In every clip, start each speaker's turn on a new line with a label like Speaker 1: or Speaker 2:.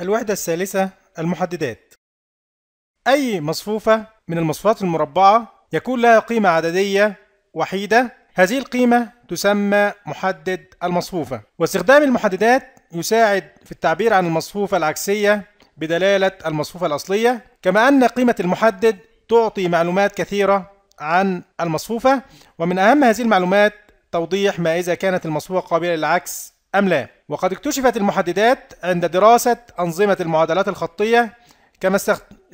Speaker 1: الوحدة الثالثة المحددات أي مصفوفة من المصفوفات المربعة يكون لها قيمة عددية وحيدة هذه القيمة تسمى محدد المصفوفة واستخدام المحددات يساعد في التعبير عن المصفوفة العكسية بدلالة المصفوفة الأصلية كما أن قيمة المحدد تعطي معلومات كثيرة عن المصفوفة ومن أهم هذه المعلومات توضيح ما إذا كانت المصفوفة قابلة للعكس أم لا وقد اكتشفت المحددات عند دراسة أنظمة المعادلات الخطية كما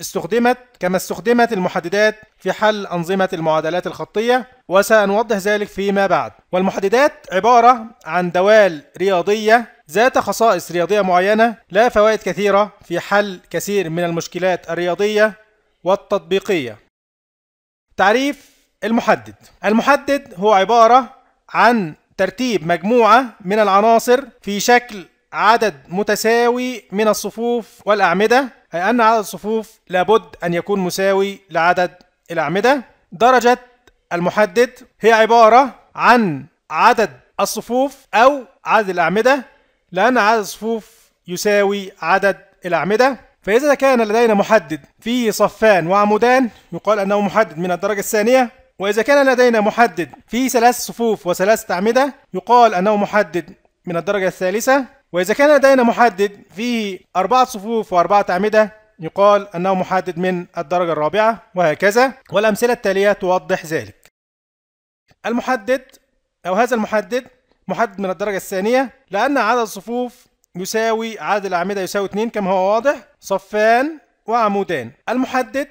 Speaker 1: استخدمت كما استخدمت المحددات في حل أنظمة المعادلات الخطية وسنوضح ذلك فيما بعد والمحددات عبارة عن دوال رياضية ذات خصائص رياضية معينة لا فوائد كثيرة في حل كثير من المشكلات الرياضية والتطبيقية تعريف المحدد المحدد هو عبارة عن ترتيب مجموعة من العناصر في شكل عدد متساوي من الصفوف والأعمدة أي أن عدد الصفوف لابد أن يكون مساوي لعدد الأعمدة درجة المحدد هي عبارة عن عدد الصفوف أو عدد الأعمدة لأن عدد الصفوف يساوي عدد الأعمدة فإذا كان لدينا محدد في صفان وعمودان يقال أنه محدد من الدرجة الثانية وإذا كان لدينا محدد في ثلاث صفوف وثلاث أعمدة يقال أنه محدد من الدرجة الثالثة وإذا كان لدينا محدد فيه أربعة صفوف وأربعة أعمدة يقال أنه محدد من الدرجة الرابعة وهكذا والأمثلة التالية توضح ذلك المحدد أو هذا المحدد محدد من الدرجة الثانية لأن عدد الصفوف يساوي عدد الأعمدة يساوي 2 كما هو واضح صفان وعمودان المحدد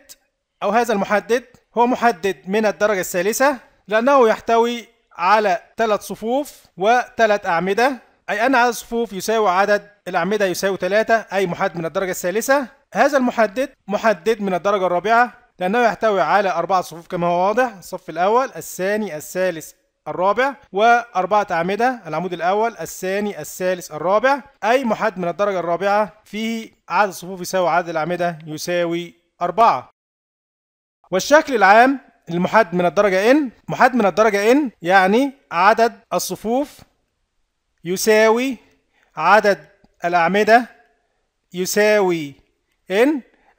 Speaker 1: أو هذا المحدد هو محدد من الدرجة الثالثة لأنه يحتوي على ثلاث صفوف وثلاث أعمدة أي أن عدد الصفوف يساوي عدد الأعمدة يساوي ثلاثة أي محدد من الدرجة الثالثة هذا المحدد محدد من الدرجة الرابعة لأنه يحتوي على أربعة صفوف كما هو واضح الصف الأول الثاني الثالث الرابع وأربعة أعمدة العمود الأول الثاني الثالث الرابع أي محدد من الدرجة الرابعة فيه عدد الصفوف يساوي عدد الأعمدة يساوي أربعة والشكل العام المحاد من الدرجة n محدد من الدرجة n يعني عدد الصفوف يساوي عدد الأعمدة يساوي n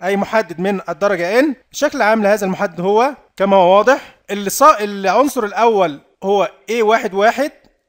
Speaker 1: أي محدد من الدرجة n الشكل العام لهذا المحدد هو كما هو واضح العنصر الأول هو A11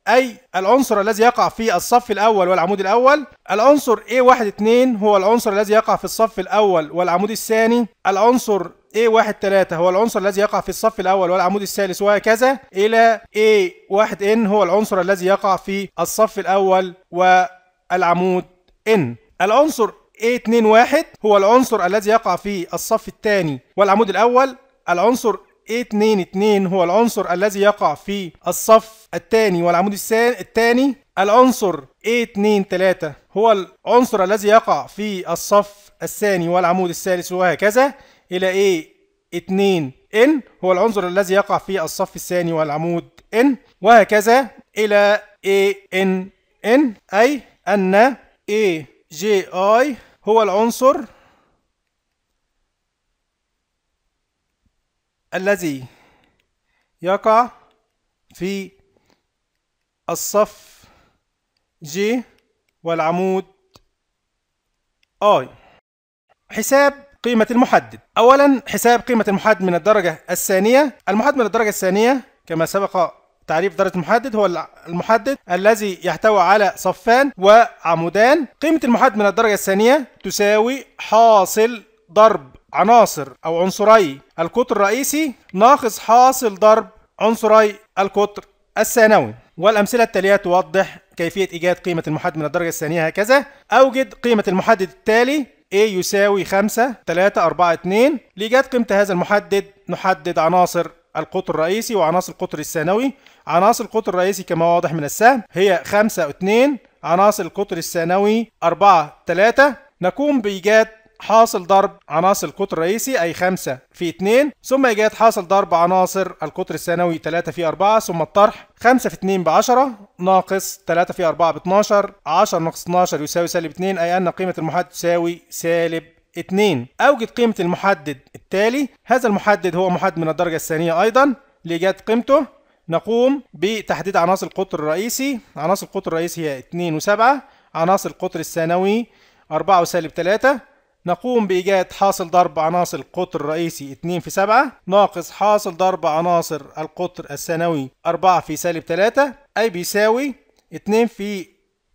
Speaker 1: أي العنصر الذي يقع في الصف الأول والعمود الأول العنصر A12 هو العنصر الذي يقع في الصف الأول والعمود الثاني العنصر a 3 هو العنصر الذي يقع في الصف الأول والعمود الثالث وهكذا إلى A1N هو العنصر الذي يقع في الصف الأول والعمود N العنصر a -1 هو العنصر الذي يقع في الصف الثاني والعمود الأول العنصر a -2 هو العنصر الذي يقع في الصف الثاني والعمود الثاني العنصر a -3 هو العنصر الذي يقع في الصف الثاني والعمود الثالث وهكذا إلى إيه 2 N إيه؟ هو العنصر الذي يقع في الصف الثاني والعمود N وهكذا إلى ان ان أي أن AJI هو العنصر الذي يقع في الصف J والعمود I حساب قيمة المحدد أولا حساب قيمة المحدد من الدرجة الثانية المحدد من الدرجة الثانية كما سبق تعريف درجة المحدد هو المحدد الذي يحتوي على صفان وعمودان قيمة المحدد من الدرجة الثانية تساوي حاصل ضرب عناصر أو عنصري القطر الرئيسي ناقص حاصل ضرب عنصري القطر الثانوي والأمثلة التالية توضح كيفية إيجاد قيمة المحدد من الدرجة الثانية هكذا أوجد قيمة المحدد التالي A يساوي 5 3 4 2 لإيجاد قيمة هذا المحدد نحدد عناصر القطر الرئيسي وعناصر القطر الثانوي عناصر القطر الرئيسي كما واضح من السهم هي 5 2 عناصر القطر الثانوي 4 3 نقوم بإيجاد حاصل ضرب عناصر القطر الرئيسي أي 5 في 2 ثم إيجاد حاصل ضرب عناصر القطر الثانوي 3 في 4 ثم الطرح 5 في 2 ب 10 ناقص 3 في 4 ب 12 10 ناقص 12 يساوي سالب 2 أي أن قيمة المحدد تساوي سالب 2 أوجد قيمة المحدد التالي هذا المحدد هو محدد من الدرجة الثانية أيضا لإيجاد قيمته نقوم بتحديد عناصر القطر الرئيسي عناصر القطر الرئيسي هي 2 و7 عناصر القطر الثانوي 4 وسالب 3 نقوم بإيجاد حاصل ضرب عناصر القطر الرئيسي 2 في 7 ناقص حاصل ضرب عناصر القطر الثانوي 4 في سالب 3 أي بيساوي 2 في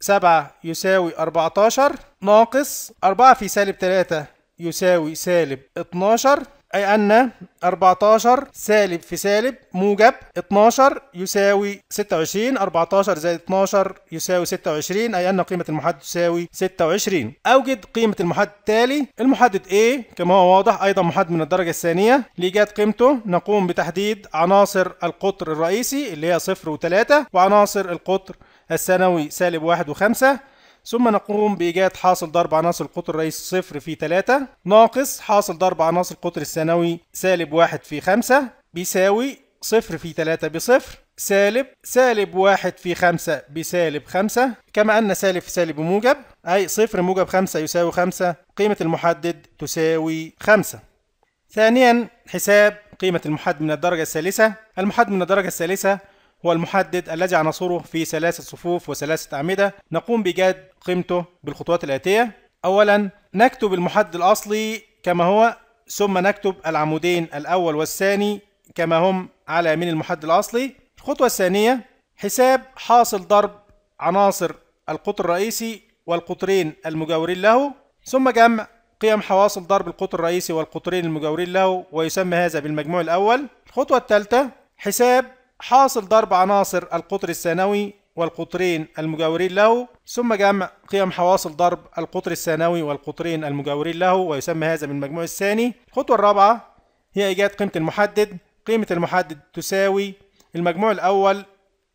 Speaker 1: 7 يساوي 14 ناقص 4 في سالب 3 يساوي سالب 12 أي أن 14 سالب في سالب موجب 12 يساوي 26 14 زائد 12 يساوي 26 أي أن قيمة المحدد تساوي 26 أوجد قيمة المحدد التالي المحدد A كما هو واضح أيضا محدد من الدرجة الثانية لإيجاد قيمته نقوم بتحديد عناصر القطر الرئيسي اللي هي 0 و3 وعناصر القطر الثانوي سالب 1 و5 ثم نقوم بإيجاد حاصل ضرب عناصر القطر الرئيسي صفر في ثلاثة ناقص حاصل ضرب عناصر القطر الثانوي سالب واحد في خمسة بيساوي صفر في ثلاثة بصفر سالب سالب واحد في خمسة بسالب خمسة كما أن سالب في سالب موجب أي صفر موجب خمسة يساوي خمسة قيمة المحدد تساوي خمسة ثانيا حساب قيمة المحدد من الدرجة الثالثة المحدد من الدرجة الثالثة هو المحدد الذي عناصره في ثلاثة صفوف وثلاثة أعمدة نقوم بإيجاد قيمته بالخطوات الآتية أولا نكتب المحدد الأصلي كما هو ثم نكتب العمودين الأول والثاني كما هم على من المحدد الأصلي الخطوة الثانية حساب حاصل ضرب عناصر القطر الرئيسي والقطرين المجاورين له ثم جمع قيم حواصل ضرب القطر الرئيسي والقطرين المجاورين له ويسمى هذا بالمجموع الأول الخطوة الثالثة حساب حاصل ضرب عناصر القطر الثانوي والقطرين المجاورين له ثم جمع قيم حواصل ضرب القطر الثانوي والقطرين المجاورين له ويسمى هذا بالمجموع الثاني الخطوة الرابعة هي إيجاد قيمة المحدد قيمة المحدد تساوي المجموع الأول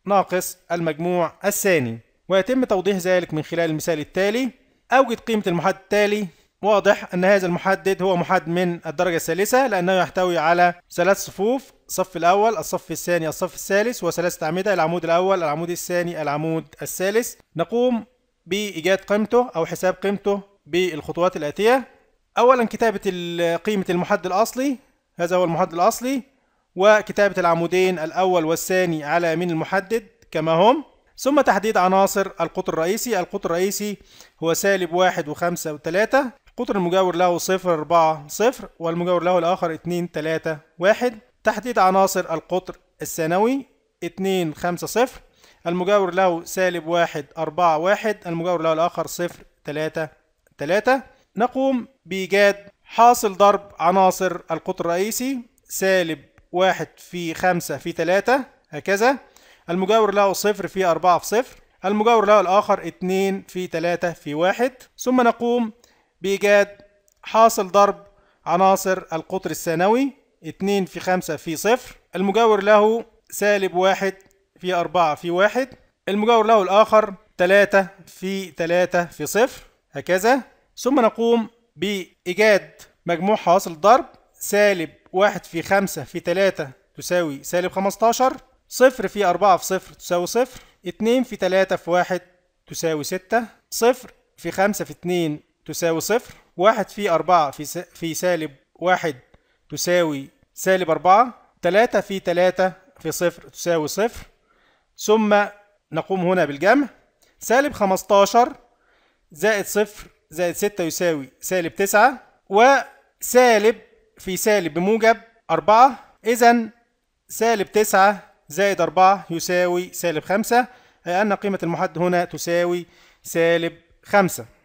Speaker 1: ناقص المجموع الثاني ويتم توضيح ذلك من خلال المثال التالي أوجد قيمة المحدد التالي واضح أن هذا المحدد هو محدد من الدرجة الثالثة لأنه يحتوي على ثلاث صفوف الصف الأول الصف الثاني الصف الثالث وثلاثة أعمدة العمود الأول العمود الثاني العمود الثالث نقوم بإيجاد قيمته أو حساب قيمته بالخطوات الآتية أولا كتابة قيمة المحدد الأصلي هذا هو المحدد الأصلي وكتابة العمودين الأول والثاني على يمين المحدد كما هم ثم تحديد عناصر القطر الرئيسي القطر الرئيسي هو سالب واحد وخمسة وثلاثة القطر المجاور له 0 4 0 والمجاور له الاخر 2 3 1 تحديد عناصر القطر الثانوي 2 5 0 المجاور له سالب 1 4 1 المجاور له الاخر 0 3 3 نقوم بايجاد حاصل ضرب عناصر القطر الرئيسي سالب 1 في 5 في 3 هكذا المجاور له 0 في 4 في 0 المجاور له الاخر 2 في 3 في 1 ثم نقوم بإيجاد حاصل ضرب عناصر القطر الثانوي 2 في 5 في صفر المجاور له سالب 1 في 4 في 1 المجاور له الآخر 3 في 3 في صفر هكذا ثم نقوم بإيجاد مجموع حاصل ضرب سالب 1 في 5 في 3 تساوي سالب 15 صفر في 4 في صفر تساوي صفر 2 في 3 في 1 تساوي 6 صفر في 5 في 2 تساوي صفر واحد في أربعة في, س... في سالب واحد تساوي سالب أربعة ثلاثة في ثلاثة في صفر تساوي صفر ثم نقوم هنا بالجمع سالب خمستاشر زائد صفر زائد ستة يساوي سالب تسعة وسالب في سالب بموجب أربعة إذا سالب تسعة زائد أربعة يساوي سالب خمسة أي أن قيمة المحدد هنا تساوي سالب خمسة